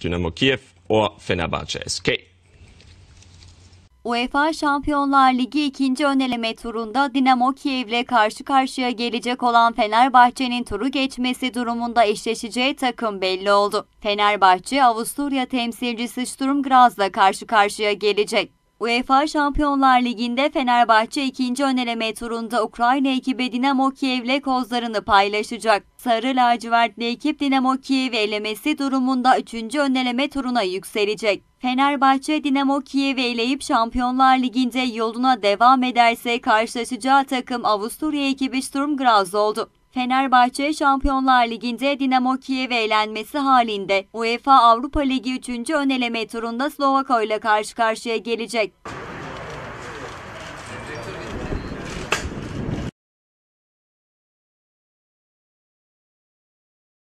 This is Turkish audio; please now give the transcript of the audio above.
Dinamo Kiev og Fenerbahçe SK. UEFA Şampiyonlar Ligi ikinci öneleme turunda Dinamo Kiev'le karşı karşıya gelecek olan Fenerbahçe'nin turu geçmesi durumunda eşleşeceği takım belli oldu. Fenerbahçe, Avusturya temsilcisi Sturm Graz'la karşı karşıya gelecek. UEFA Şampiyonlar Ligi'nde Fenerbahçe ikinci öneleme turunda Ukrayna ekibi Dinamo Kiev'le kozlarını paylaşacak. Sarı lacivertli ekip Dinamo Kiev elemesi durumunda üçüncü öneleme turuna yükselecek. Fenerbahçe Dinamo Kiev'i eleyip Şampiyonlar Ligi'nde yoluna devam ederse karşılaşacağı takım Avusturya ekibi Sturm Graz oldu. Fenerbahçe Şampiyonlar Ligi'nde Dinamo Kiev'e eğlenmesi halinde UEFA Avrupa Ligi 3. öneleme turunda Slovakya ile karşı karşıya gelecek.